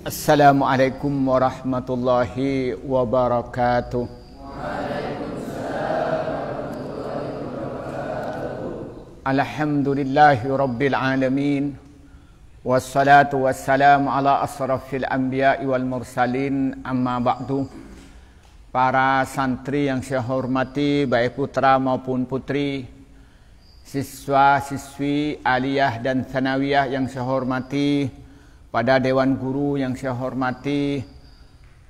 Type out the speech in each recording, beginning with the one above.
Assalamualaikum warahmatullahi wabarakatuh. Alhamdulillahi rabbil alamin. Wassalatu wassalamu ala asrafil anbiya wal mursalin amma ba'du. Para santri yang saya hormati baik putra maupun putri, siswa-siswi aliyah dan sanawiyah yang saya hormati, pada Dewan Guru yang saya hormati,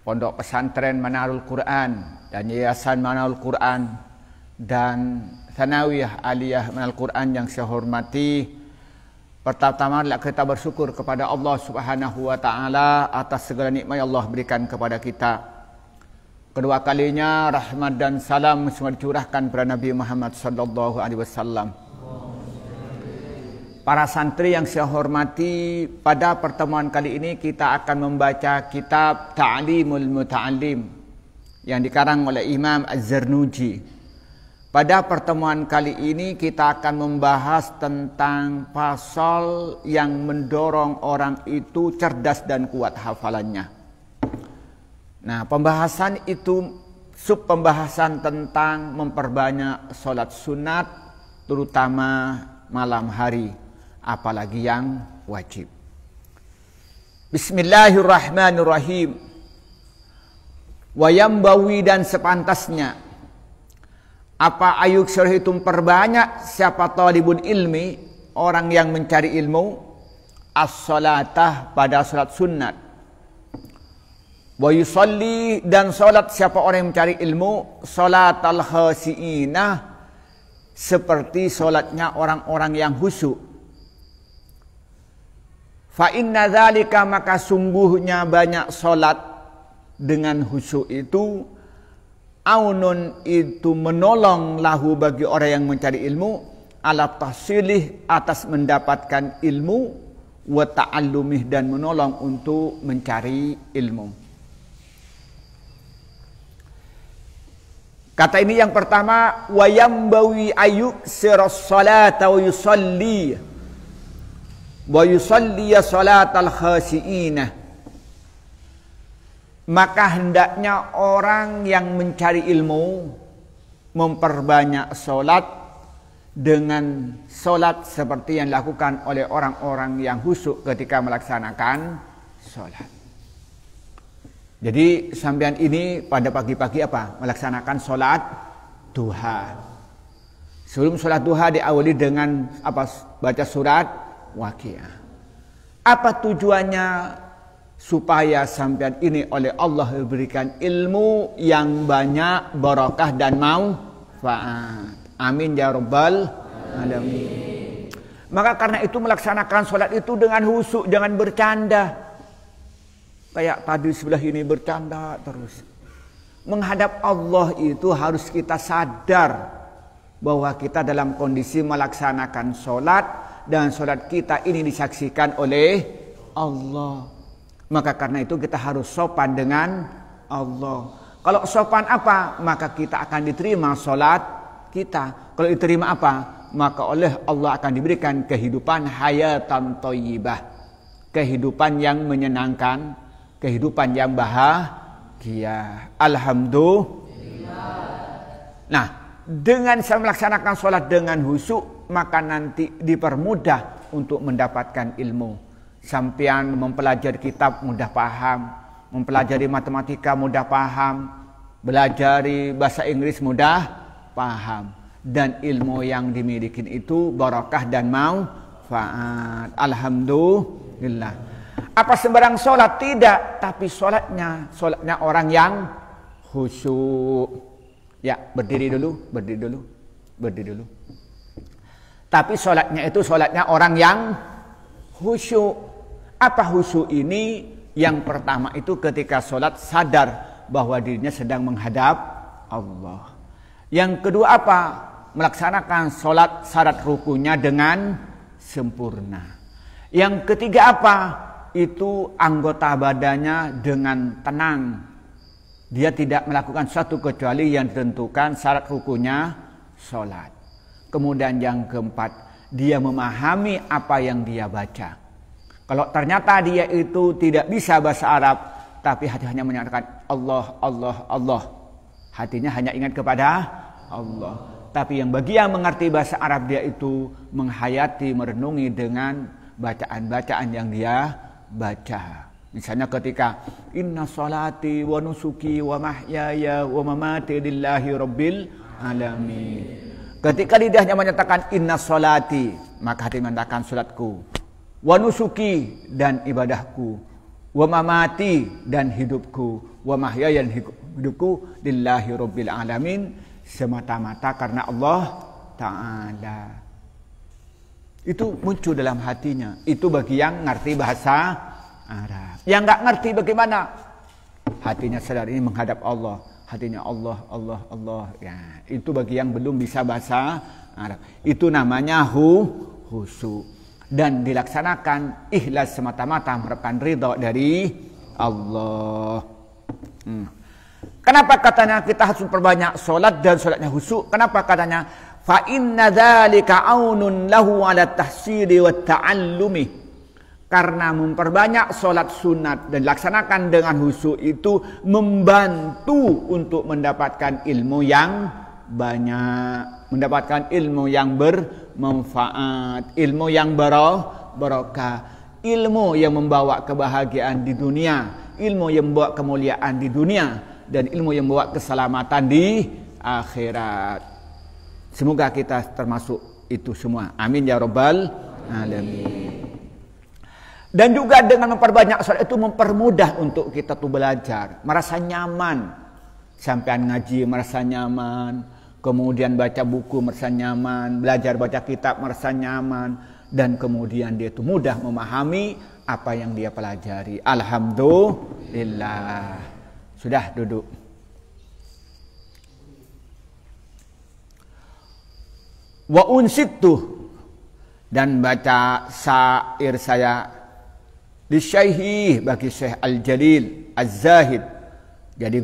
Pondok Pesantren Manarul Quran dan Yayasan Manarul Quran dan Sanawiyah Aliyah Manarul Quran yang saya hormati, Pertama-tama kita bersyukur kepada Allah Subhanahu wa taala atas segala nikmat yang Allah berikan kepada kita. Kedua kalinya rahmat dan salam semoga dicurahkan kepada Nabi Muhammad sallallahu alaihi wasallam. Para santri yang saya hormati, pada pertemuan kali ini kita akan membaca kitab Ta'limul Muta'alim yang dikarang oleh Imam Az-Zarnuji. Pada pertemuan kali ini kita akan membahas tentang pasal yang mendorong orang itu cerdas dan kuat hafalannya. Nah, pembahasan itu sub pembahasan tentang memperbanyak sholat sunat terutama malam hari apalagi yang wajib. Bismillahirrahmanirrahim. Wayambawi dan sepantasnya. Apa ayuk itu perbanyak siapa talibun ilmi, orang yang mencari ilmu, as pada salat sunat. Wa yusalli dan salat siapa orang yang mencari ilmu, al khasiinah seperti salatnya orang-orang yang khusyuk Fa inna dzalika maka sungguhnya banyak solat dengan khusyuk itu aunun itu menolong lahu bagi orang yang mencari ilmu ala tahsilih atas mendapatkan ilmu wa ta'allumih dan menolong untuk mencari ilmu. Kata ini yang pertama wayambawi ayu siras salata wa yusalli wa yusalliya salatal khasiinah maka hendaknya orang yang mencari ilmu memperbanyak solat dengan solat seperti yang dilakukan oleh orang-orang yang husuk ketika melaksanakan solat. Jadi sampean ini pada pagi-pagi apa? Melaksanakan solat duha. Sebelum solat duha diawali dengan apa? Baca surat waqiah. Apa tujuannya? Supaya sampean ini oleh Allah diberikan ilmu yang banyak barokah dan mau faat. Amin ya rabbal alamin. Maka karena itu melaksanakan sholat itu dengan husuk, jangan bercanda. Kayak tadi sebelah ini bercanda terus. Menghadap Allah itu harus kita sadar bahwa kita dalam kondisi melaksanakan sholat dan sholat kita ini disaksikan oleh Allah. Maka karena itu kita harus sopan dengan Allah. Kalau sopan apa? Maka kita akan diterima sholat kita. Kalau diterima apa? Maka oleh Allah akan diberikan kehidupan hayatan toyibah. Kehidupan yang menyenangkan. Kehidupan yang bahagia. Alhamdulillah. Nah, dengan saya melaksanakan sholat dengan husuk maka nanti dipermudah untuk mendapatkan ilmu sampian mempelajari kitab mudah paham mempelajari matematika mudah paham belajari bahasa Inggris mudah paham dan ilmu yang dimiliki itu barokah dan mau faat alhamdulillah apa sembarang sholat tidak tapi sholatnya sholatnya orang yang khusyuk Ya, berdiri dulu, berdiri dulu, berdiri dulu. Tapi sholatnya itu sholatnya orang yang khusyuk. Apa khusyuk ini? Yang pertama itu ketika sholat sadar bahwa dirinya sedang menghadap Allah. Yang kedua apa? Melaksanakan sholat syarat rukunya dengan sempurna. Yang ketiga apa? Itu anggota badannya dengan tenang, dia tidak melakukan suatu kecuali yang ditentukan syarat hukumnya sholat. Kemudian yang keempat, dia memahami apa yang dia baca. Kalau ternyata dia itu tidak bisa bahasa Arab, tapi hati hanya menyatakan Allah, Allah, Allah. Hatinya hanya ingat kepada Allah. Tapi yang bagi yang mengerti bahasa Arab dia itu menghayati, merenungi dengan bacaan-bacaan yang dia baca. Misalnya ketika inna salati wa nusuki wa mahyaya wa mamati lillahi rabbil alamin. Ketika lidahnya menyatakan inna salati, maka hati menyatakan salatku, wa nusuki dan ibadahku, wa mamati dan hidupku, wa mahyaya dan hidupku lillahi rabbil alamin semata-mata karena Allah taala. Itu muncul dalam hatinya. Itu bagi yang ngerti bahasa Arab. Yang nggak ngerti bagaimana hatinya sadar ini menghadap Allah, hatinya Allah, Allah, Allah. Ya, itu bagi yang belum bisa bahasa Arab. Itu namanya hu husu dan dilaksanakan ikhlas semata-mata merupakan ridho dari Allah. Hmm. Kenapa katanya kita harus memperbanyak solat dan solatnya husu? Kenapa katanya fa inna dzalika aunun lahu ala tahsili wa ta'allumi karena memperbanyak sholat sunat dan laksanakan dengan husu itu membantu untuk mendapatkan ilmu yang banyak. Mendapatkan ilmu yang bermanfaat, ilmu yang barokah, Ilmu yang membawa kebahagiaan di dunia, ilmu yang membawa kemuliaan di dunia, dan ilmu yang membawa keselamatan di akhirat. Semoga kita termasuk itu semua. Amin ya robbal alamin. Dan juga dengan memperbanyak solat itu mempermudah untuk kita tuh belajar. Merasa nyaman. Sampai ngaji merasa nyaman. Kemudian baca buku merasa nyaman. Belajar baca kitab merasa nyaman. Dan kemudian dia itu mudah memahami apa yang dia pelajari. Alhamdulillah. Sudah duduk. Wa unsitu dan baca syair saya li syaihi bagi Syekh Al-Jalil Az-Zahid. Jadi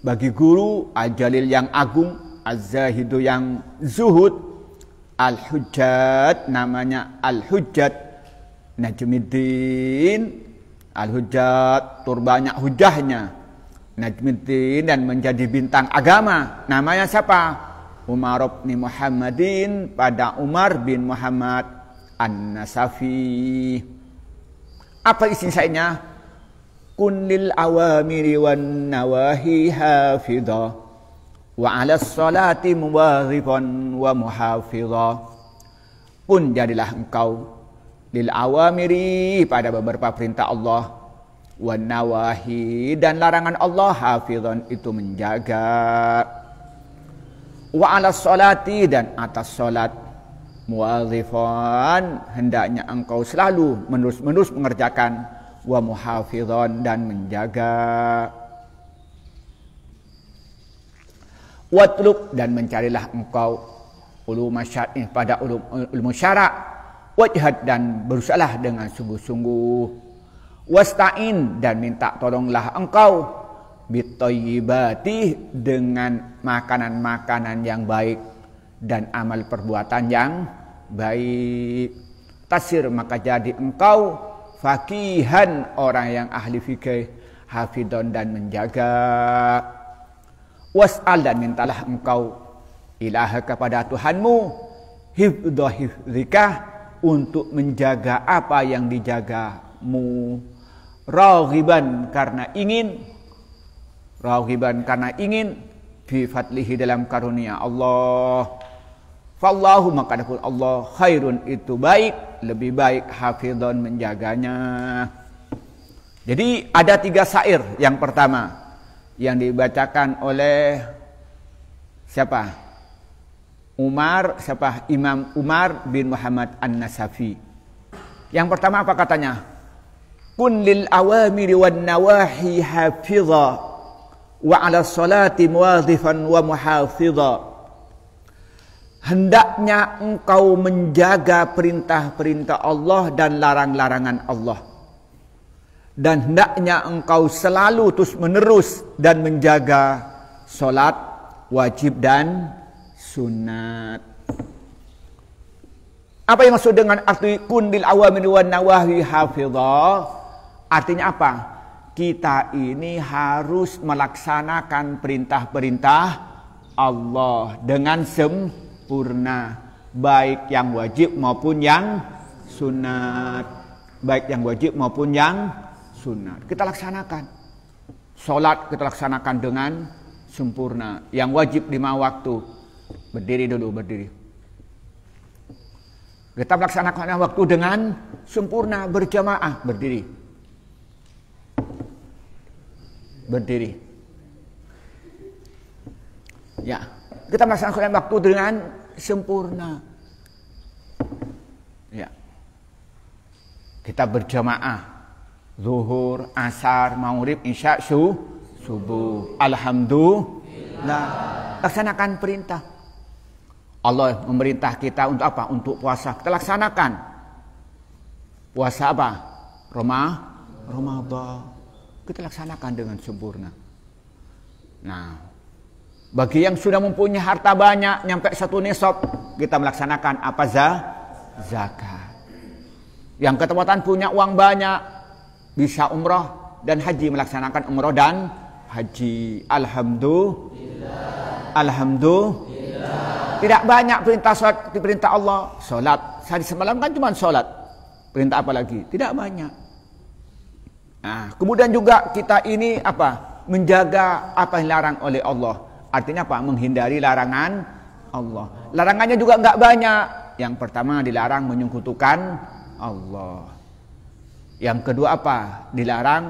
bagi guru Al-Jalil yang agung, Az-Zahidu yang zuhud, Al-Hujjat namanya Al-Hujjat Najmuddin Al-Hujjat turbanya hujahnya Najmuddin dan menjadi bintang agama namanya siapa? Umar bin Muhammadin pada Umar bin Muhammad An-Nasafi apa isi syairnya? Kun lil awamiri wan nawahi hafidha wa ala salati muwaghifan wa muhafidha. Pun jadilah engkau lil awamiri pada beberapa perintah Allah wan nawahi dan larangan Allah hafidhan itu menjaga wa ala salati dan atas salat muwazifan hendaknya engkau selalu menerus-menerus mengerjakan wa muhafizan dan menjaga watlub dan mencarilah engkau ulum syar'i eh, pada ulum, ulum syarak wajhad dan berusahalah dengan sungguh-sungguh wasta'in dan minta tolonglah engkau bitayyibati dengan makanan-makanan yang baik dan amal perbuatan yang baik. Tasir maka jadi engkau fakihan orang yang ahli fikih, hafidon dan menjaga. Was'al dan mintalah engkau ilaha kepada Tuhanmu hifdha untuk menjaga apa yang dijagamu raghiban karena ingin raghiban karena ingin fi dalam karunia Allah Fallahu maka Allah khairun itu baik, lebih baik hafidhon menjaganya. Jadi ada tiga syair yang pertama yang dibacakan oleh siapa? Umar, siapa? Imam Umar bin Muhammad An-Nasafi. Yang pertama apa katanya? Kun lil awamiri wan nawahi hafidha wa ala salati muwadhifan wa muhafidha hendaknya engkau menjaga perintah-perintah Allah dan larang-larangan Allah. Dan hendaknya engkau selalu terus menerus dan menjaga solat, wajib dan sunat. Apa yang maksud dengan arti kun bil awamir wan nawahi hafizah? Artinya apa? Kita ini harus melaksanakan perintah-perintah Allah dengan sempurna sempurna baik yang wajib maupun yang sunat baik yang wajib maupun yang sunat kita laksanakan sholat kita laksanakan dengan sempurna yang wajib lima waktu berdiri dulu berdiri kita yang waktu dengan sempurna berjamaah berdiri berdiri ya kita laksanakan waktu dengan sempurna. Ya. Kita berjamaah. Zuhur, asar, maghrib, isya, subuh subuh. Alhamdulillah. Laksanakan perintah. Allah memerintah kita untuk apa? Untuk puasa. Kita laksanakan. Puasa apa? Rumah? Ramadan. Kita laksanakan dengan sempurna. Nah, bagi yang sudah mempunyai harta banyak, nyampe satu nisab, kita melaksanakan apa za Zakat. Yang ketempatan punya uang banyak, bisa umroh dan haji melaksanakan umroh dan haji. Alhamdulillah. Alhamdulillah. Tidak banyak perintah di perintah Allah. sholat. Sehari semalam kan cuma sholat. Perintah apa lagi? Tidak banyak. Nah, kemudian juga kita ini apa? Menjaga apa yang dilarang oleh Allah Artinya apa? Menghindari larangan Allah. Larangannya juga nggak banyak. Yang pertama dilarang menyungkutukan Allah. Yang kedua apa? Dilarang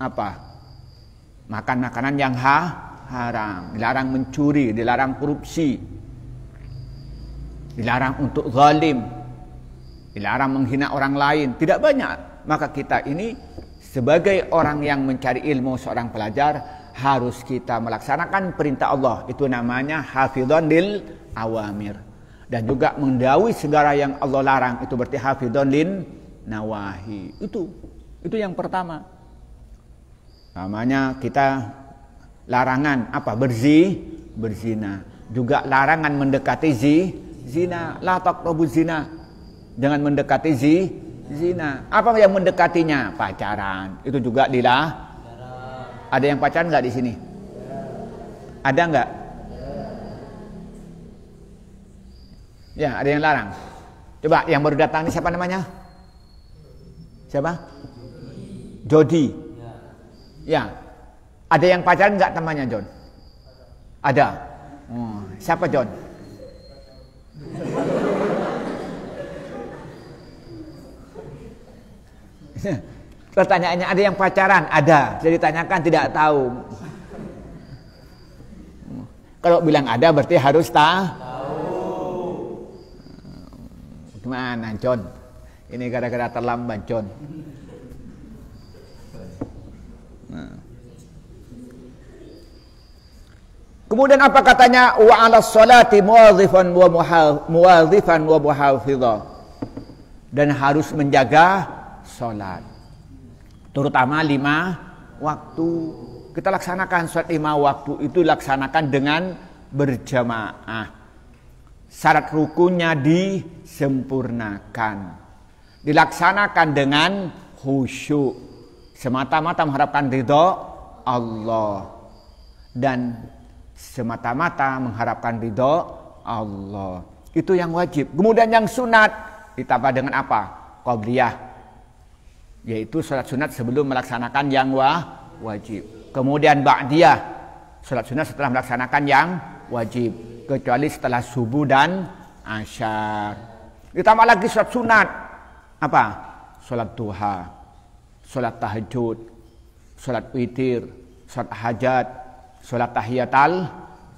apa? Makan makanan yang ha haram, dilarang mencuri, dilarang korupsi. Dilarang untuk zalim. Dilarang menghina orang lain. Tidak banyak. Maka kita ini sebagai orang yang mencari ilmu seorang pelajar harus kita melaksanakan perintah Allah. Itu namanya hafidhon lil awamir. Dan juga mendawi segala yang Allah larang. Itu berarti hafidhon lil nawahi. Itu. Itu yang pertama. Namanya kita larangan apa? Berzi, berzina. Juga larangan mendekati zi, zina. La taqrabu zina. dengan mendekati zi, zina. Apa yang mendekatinya? Pacaran. Itu juga dilah ada yang pacaran nggak di sini? Ada nggak? Ya, ada yang larang. Coba yang baru datang ini siapa namanya? Siapa? Jody. Ya. Ada yang pacaran nggak temannya John? Ada. Hmm. siapa John? Pertanyaannya ada yang pacaran? Ada. Jadi tanyakan tidak tahu. Kalau bilang ada berarti harus ta tahu. Gimana, John? Ini gara-gara terlambat, John. Kemudian apa katanya wa 'ala salati muwazifan wa muwazifan wa muhafizah. Dan harus menjaga salat terutama lima waktu kita laksanakan sholat lima waktu itu laksanakan dengan berjamaah syarat rukunya disempurnakan dilaksanakan dengan khusyuk semata-mata mengharapkan ridho Allah dan semata-mata mengharapkan ridho Allah itu yang wajib kemudian yang sunat ditambah dengan apa qabliyah yaitu sholat sunat sebelum melaksanakan yang wah, wajib. Kemudian ba'diyah, sholat sunat setelah melaksanakan yang wajib. Kecuali setelah subuh dan asyar. Ditambah lagi sholat sunat. Apa? Sholat duha, sholat tahajud, sholat witir, sholat hajat, sholat tahiyatal,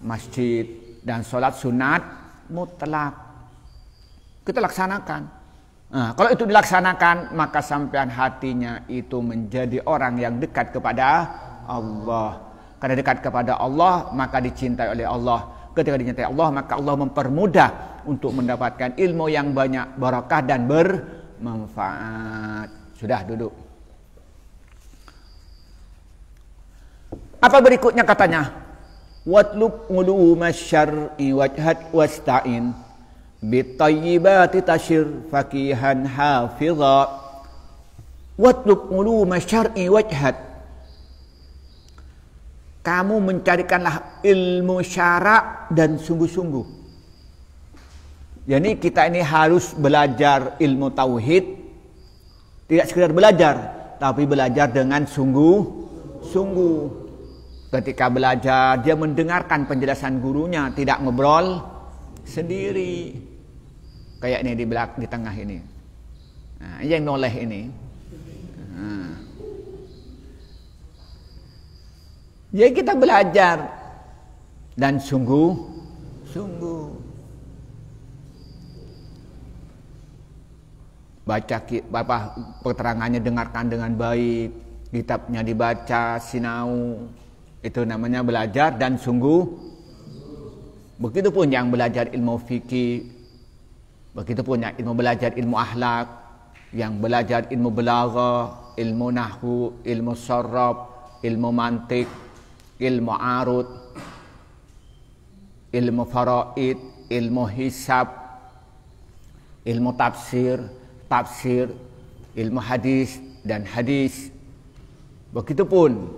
masjid, dan sholat sunat mutlak. Kita laksanakan. Nah, kalau itu dilaksanakan, maka sampean hatinya itu menjadi orang yang dekat kepada Allah. Karena dekat kepada Allah, maka dicintai oleh Allah. Ketika dicintai Allah, maka Allah mempermudah untuk mendapatkan ilmu yang banyak, barakah dan bermanfaat. Sudah duduk. Apa berikutnya katanya? Watlub masyar'i wajhat wasta'in bitayyibati tashir faqihan hafidha watlub uluma syar'i wajhad kamu mencarikanlah ilmu syarak dan sungguh-sungguh jadi kita ini harus belajar ilmu tauhid tidak sekedar belajar tapi belajar dengan sungguh sungguh ketika belajar dia mendengarkan penjelasan gurunya tidak ngobrol sendiri kayak ini di belak di tengah ini nah, yang noleh ini nah. jadi ya kita belajar dan sungguh sungguh baca apa keterangannya dengarkan dengan baik kitabnya dibaca sinau itu namanya belajar dan sungguh begitu pun yang belajar ilmu fikih Begitu punya ilmu belajar ilmu ahlak, yang belajar ilmu belaga, ilmu nahwu, ilmu sorob ilmu mantik, ilmu arut, ilmu faraid, ilmu hisab, ilmu tafsir, tafsir, ilmu hadis dan hadis. begitu pun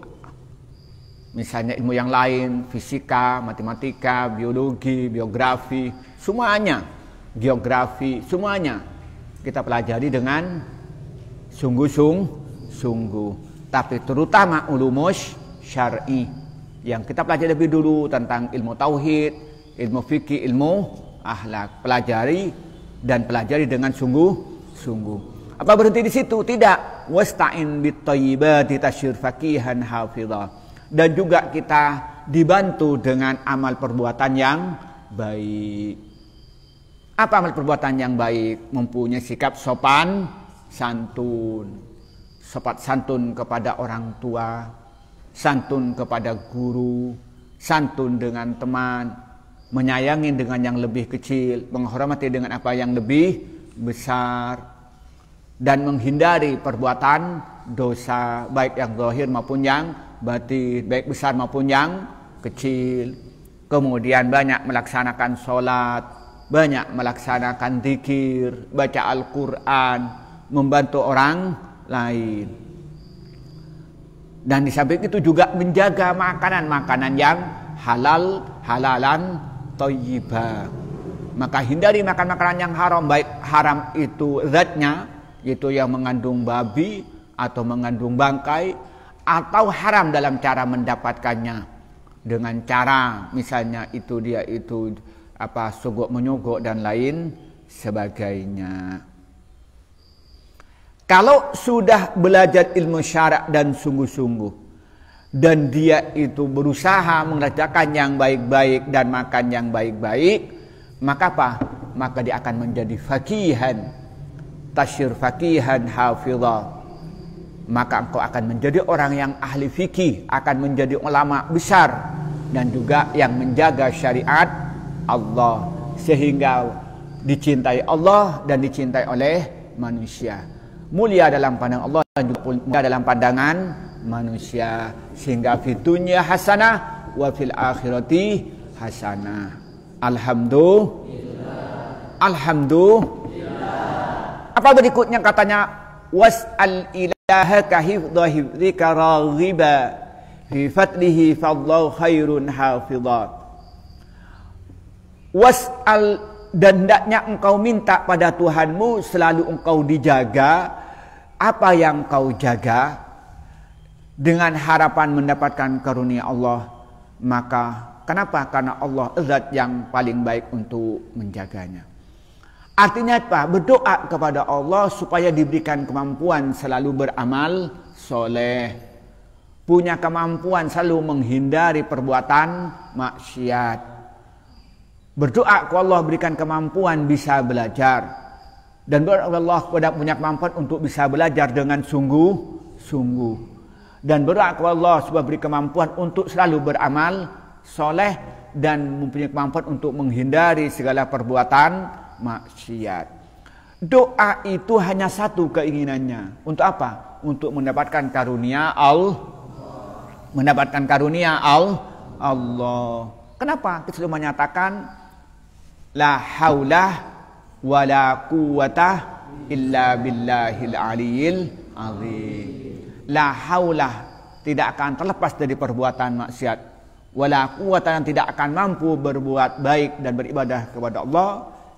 misalnya ilmu yang lain, fisika, matematika, biologi, biografi, semuanya geografi, semuanya kita pelajari dengan sungguh-sungguh. Tapi terutama ulumus syar'i yang kita pelajari lebih dulu tentang ilmu tauhid, ilmu fikih, ilmu ahlak Pelajari dan pelajari dengan sungguh-sungguh. Apa berhenti di situ? Tidak. Wasta'in bitayyibati tasyir faqihan hafizah. Dan juga kita dibantu dengan amal perbuatan yang baik. Apa amal perbuatan yang baik? Mempunyai sikap sopan santun. sopat santun kepada orang tua, santun kepada guru, santun dengan teman, menyayangi dengan yang lebih kecil, menghormati dengan apa yang lebih besar, dan menghindari perbuatan dosa baik yang zahir maupun yang batin baik besar maupun yang kecil kemudian banyak melaksanakan sholat banyak melaksanakan zikir, baca Al-Quran, membantu orang lain. Dan di samping itu juga menjaga makanan-makanan yang halal, halalan, toyibah. Maka hindari makan makanan yang haram, baik haram itu zatnya, itu yang mengandung babi atau mengandung bangkai, atau haram dalam cara mendapatkannya. Dengan cara misalnya itu dia itu apa sogok menyogok dan lain sebagainya. Kalau sudah belajar ilmu syarak dan sungguh-sungguh dan dia itu berusaha mengerjakan yang baik-baik dan makan yang baik-baik, maka apa? Maka dia akan menjadi fakihan, tasyir fakihan hafizah. Maka engkau akan menjadi orang yang ahli fikih, akan menjadi ulama besar dan juga yang menjaga syariat Allah sehingga dicintai Allah dan dicintai oleh manusia. Mulia dalam pandangan Allah dan juga mulia dalam pandangan manusia sehingga fitunya hasanah wa fil akhirati hasanah. Alhamdulillah. Alhamdulillah. Apa berikutnya katanya was al ilaha hifdzika raghiba fi fadlihi fadlahu khairun hafidhat was'al dan hendaknya engkau minta pada Tuhanmu selalu engkau dijaga apa yang engkau jaga dengan harapan mendapatkan karunia Allah maka kenapa karena Allah zat yang paling baik untuk menjaganya artinya apa berdoa kepada Allah supaya diberikan kemampuan selalu beramal soleh punya kemampuan selalu menghindari perbuatan maksiat Berdoa ke Allah berikan kemampuan bisa belajar. Dan berdoa Allah kepada punya kemampuan untuk bisa belajar dengan sungguh-sungguh. Dan berdoa kepada Allah supaya beri kemampuan untuk selalu beramal soleh dan mempunyai kemampuan untuk menghindari segala perbuatan maksiat. Doa itu hanya satu keinginannya. Untuk apa? Untuk mendapatkan karunia Allah. Mendapatkan karunia Allah. Allah. Kenapa? Kita sudah menyatakan la haula wa la quwata illa billahil aliyil azim. La haula tidak akan terlepas dari perbuatan maksiat. Wala quwata yang tidak akan mampu berbuat baik dan beribadah kepada Allah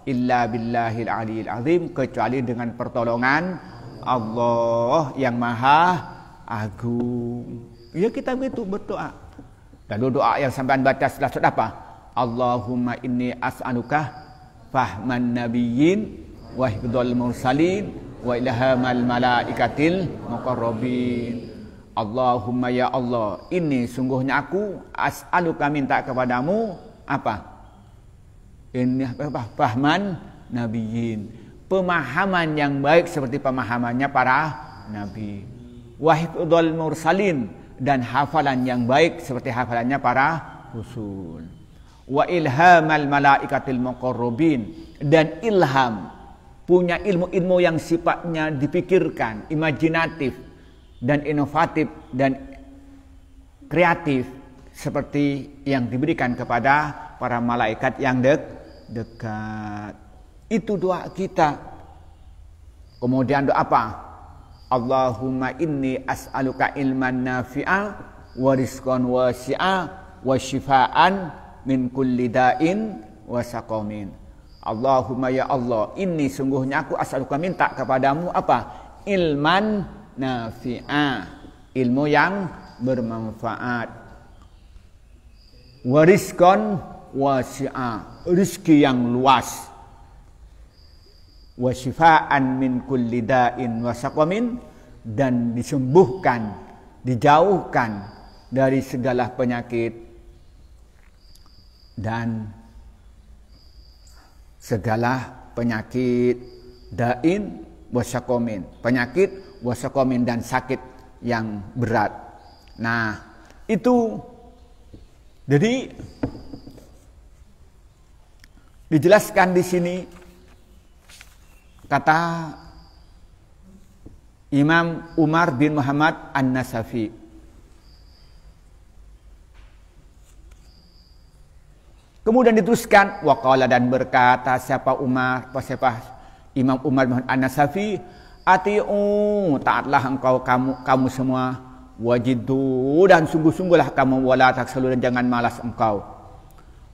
illa billahil aliyil azim kecuali dengan pertolongan Allah yang maha agung. Ya kita begitu berdoa. Dan doa yang sampai baca setelah apa? Allahumma inni as'aluka fahman nabiyyin wa hifdzal mursalin wa ilhamal malaikatil muqarrabin Allahumma ya Allah ini sungguhnya aku as'aluka minta kepadamu apa ini apa fahman nabiyyin pemahaman yang baik seperti pemahamannya para nabi wahifudul mursalin dan hafalan yang baik seperti hafalannya para rasul wa ilhamal malaikatil muqarrabin dan ilham punya ilmu-ilmu yang sifatnya dipikirkan, imajinatif dan inovatif dan kreatif seperti yang diberikan kepada para malaikat yang dek dekat. Itu doa kita. Kemudian doa apa? Allahumma inni as'aluka ilman nafi'a wa rizqan wasi'a wa syifaan min kulli da'in wa saqamin. Allahumma ya Allah, ini sungguhnya aku asaluka minta kepadamu apa? Ilman nafi'ah. Ilmu yang bermanfaat. Wariskon wasi'ah. Rizki yang luas. Wasifaan min kulli da'in wa saqamin. Dan disembuhkan, dijauhkan dari segala penyakit dan segala penyakit dain wasakomin penyakit wasakomin dan sakit yang berat nah itu jadi dijelaskan di sini kata Imam Umar bin Muhammad An-Nasafi Kemudian diteruskan waqala dan berkata siapa Umar siapa Imam Umar bin An-Nasafi ati'u taatlah engkau kamu kamu semua wajidu dan sungguh-sungguhlah kamu wala takselu dan jangan malas engkau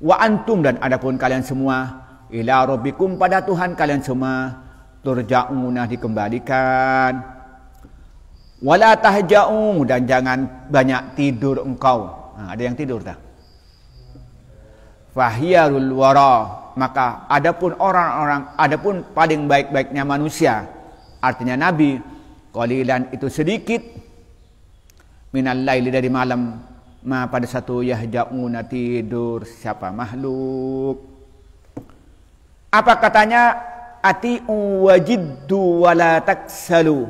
wa antum dan adapun kalian semua ila rabbikum pada Tuhan kalian semua turja'una dikembalikan wala tahja'u dan jangan banyak tidur engkau nah, ada yang tidur tak fahiyarul wara maka adapun orang-orang adapun paling baik-baiknya manusia artinya nabi qalilan itu sedikit minal laili dari malam ma pada satu yahjauna tidur siapa makhluk apa katanya atiu wajiddu wala taksalu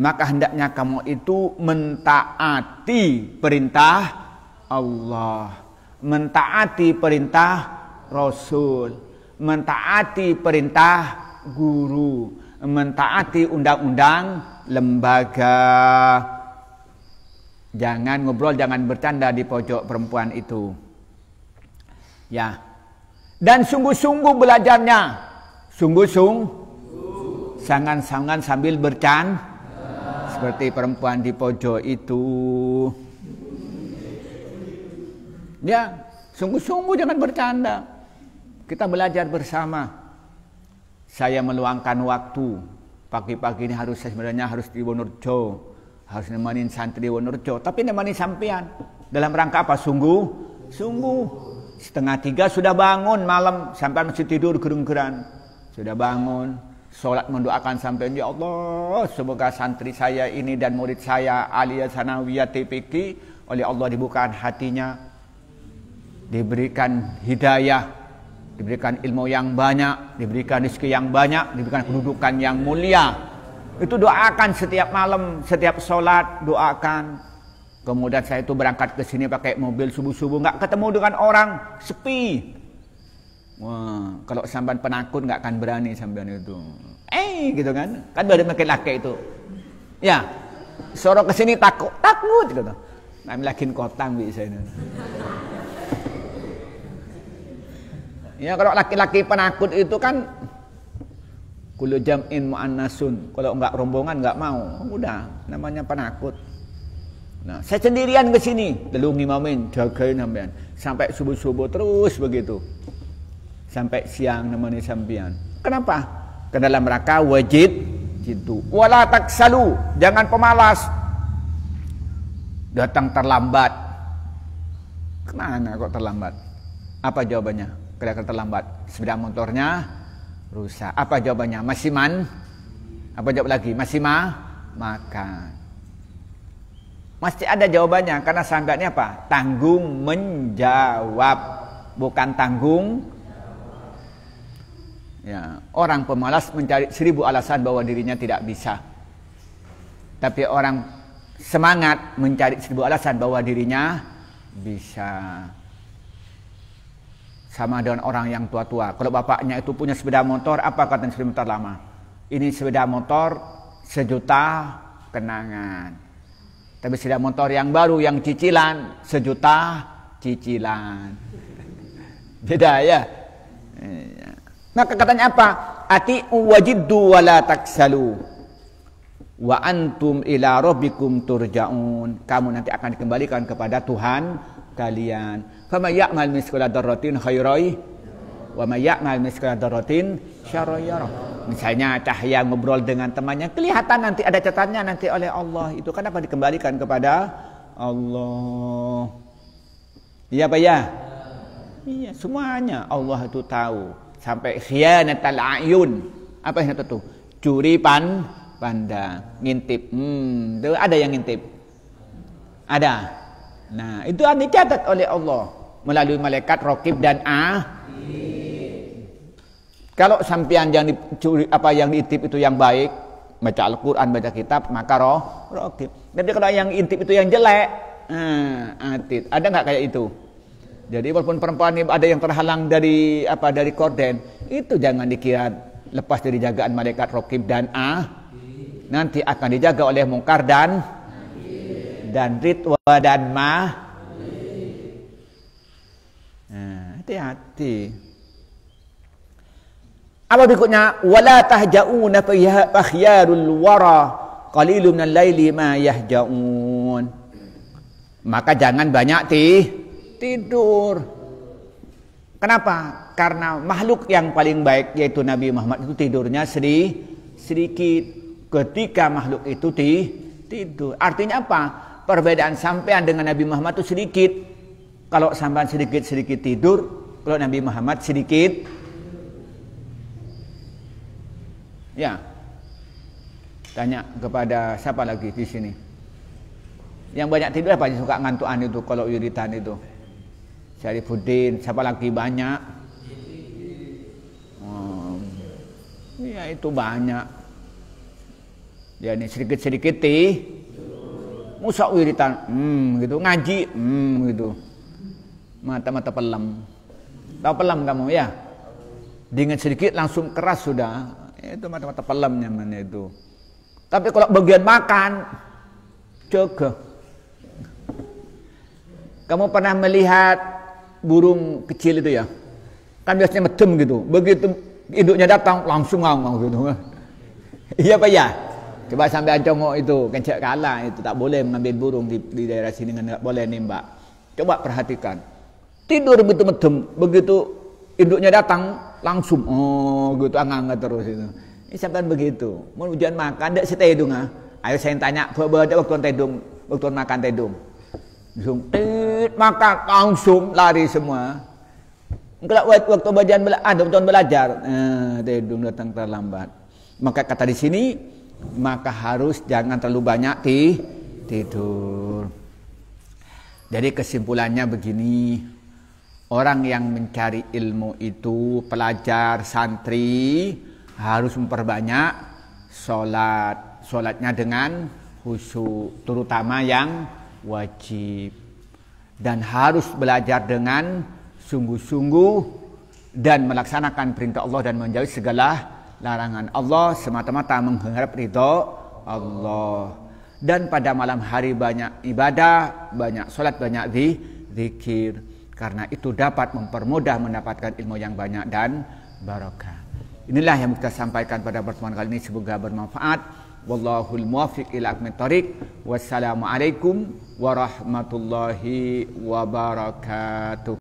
maka hendaknya kamu itu mentaati perintah Allah mentaati perintah Rasul, mentaati perintah guru, mentaati undang-undang lembaga. Jangan ngobrol, jangan bercanda di pojok perempuan itu. Ya. Dan sungguh-sungguh belajarnya. Sungguh-sungguh. Sangan-sangan sambil bercanda. Seperti perempuan di pojok itu. Ya, sungguh-sungguh jangan bercanda. Kita belajar bersama. Saya meluangkan waktu. Pagi-pagi ini harus sebenarnya harus di Wonorejo. Harus nemanin santri Wonorejo. Tapi nemanin sampian Dalam rangka apa? Sungguh? Sungguh. Setengah tiga sudah bangun malam. Sampai masih tidur gerung-geran. Sudah bangun sholat mendoakan sampai ya Allah semoga santri saya ini dan murid saya alias sanawiyah TPK oleh Allah dibukakan hatinya diberikan hidayah, diberikan ilmu yang banyak, diberikan rezeki yang banyak, diberikan kedudukan yang mulia. Itu doakan setiap malam, setiap sholat doakan. Kemudian saya itu berangkat ke sini pakai mobil subuh-subuh, nggak ketemu dengan orang, sepi. Wah, kalau sampan penakut nggak akan berani sampean itu. Eh, gitu kan? Kan baru makin laki itu. Ya, sorok ke sini takut, takut gitu. Nah, lakin kotang bisa ini. Ya kalau laki-laki penakut itu kan kulo jam'in mu'annasun. Kalau enggak rombongan enggak mau. udah, namanya penakut. Nah, saya sendirian ke sini, delungi mamin, jagain sampean. Sampai subuh-subuh terus begitu. Sampai siang nemani sampean. Kenapa? Ke dalam rangka wajib jitu. Wala taksalu, jangan pemalas. Datang terlambat. Kemana kok terlambat? Apa jawabannya? kelihatan terlambat. Sepeda motornya rusak. Apa jawabannya? Masih man? Apa jawab lagi? Masih ma? Makan. Masih ada jawabannya karena sanggatnya apa? Tanggung menjawab, bukan tanggung. Ya, orang pemalas mencari seribu alasan bahwa dirinya tidak bisa. Tapi orang semangat mencari seribu alasan bahwa dirinya bisa sama dengan orang yang tua-tua. Kalau bapaknya itu punya sepeda motor, apa kata sepeda motor lama? Ini sepeda motor sejuta kenangan. Tapi sepeda motor yang baru, yang cicilan, sejuta cicilan. Beda ya. Nah katanya apa? Ati wajiddu la taksalu. Wa antum ila rabbikum turja'un. Kamu nanti akan dikembalikan kepada Tuhan kalian. Fama ya'mal miskala darratin khairai wa ma ya'mal miskala darratin Misalnya cahaya ngobrol dengan temannya, kelihatan nanti ada catatannya nanti oleh Allah. Itu kan apa dikembalikan kepada Allah? Iya Pak ya? Iya, semuanya Allah itu tahu. Sampai khianatal ayun. Apa yang itu? Curi pan pandang, ngintip. Hmm, ada yang ngintip. Ada. Nah, itu yang dicatat oleh Allah melalui malaikat Rokib dan Ah. Kalau sampian yang dicuri apa yang diintip itu yang baik, baca Al-Qur'an, baca kitab, maka roh Rokib. Tapi kalau yang intip itu yang jelek, ah, atid. Ada nggak kayak itu? Jadi walaupun perempuan ini ada yang terhalang dari apa dari korden, itu jangan dikira lepas dari jagaan malaikat Rokib dan Ah. Nanti akan dijaga oleh mungkar dan dan ritwa dan ma nah, hati-hati apa berikutnya wala tahja'una fa akhyarul wara qalilun minal laili ma yahja'un maka jangan banyak ti tidur kenapa karena makhluk yang paling baik yaitu Nabi Muhammad itu tidurnya sedih sedikit ketika makhluk itu ti tidur. Artinya apa? perbedaan sampean dengan Nabi Muhammad itu sedikit. Kalau sampean sedikit-sedikit tidur, kalau Nabi Muhammad sedikit Ya. Tanya kepada siapa lagi di sini? Yang banyak tidur apa yang suka ngantukan itu kalau wiritan itu? Syarifuddin, siapa lagi banyak? Oh, ya itu banyak. Ya ini sedikit-sedikit tih musak wiritan hmm gitu ngaji hmm gitu mata mata pelam tahu pelam kamu ya dingin sedikit langsung keras sudah itu mata mata pelamnya mana itu tapi kalau bagian makan cegah kamu pernah melihat burung kecil itu ya kan biasanya metem gitu begitu induknya datang langsung ngomong gitu iya pak ya Coba sampai congok itu, kencak kalah itu tak boleh mengambil burung di, di daerah sini nggak boleh nembak. Coba perhatikan. Tidur betul-betul begitu induknya datang langsung oh gitu angang terus itu. Ini sampai begitu. Mau hujan makan ndak setai hidung ah. Ayo saya tanya, buat baca waktu tedung, waktu makan tedung. Langsung tit makan langsung lari semua. Kalau waktu bajan ada waktu ah, belajar, eh, tedung datang terlambat. Maka kata di sini maka harus jangan terlalu banyak ti tidur. Jadi kesimpulannya begini, orang yang mencari ilmu itu pelajar santri harus memperbanyak sholat, sholatnya dengan khusyuk, terutama yang wajib dan harus belajar dengan sungguh-sungguh dan melaksanakan perintah Allah dan menjauhi segala larangan Allah semata-mata mengharap ridho Allah dan pada malam hari banyak ibadah, banyak sholat, banyak di zikir karena itu dapat mempermudah mendapatkan ilmu yang banyak dan barokah. Inilah yang kita sampaikan pada pertemuan kali ini semoga bermanfaat. Wallahul muwaffiq ila wassalamu Wassalamualaikum warahmatullahi wabarakatuh.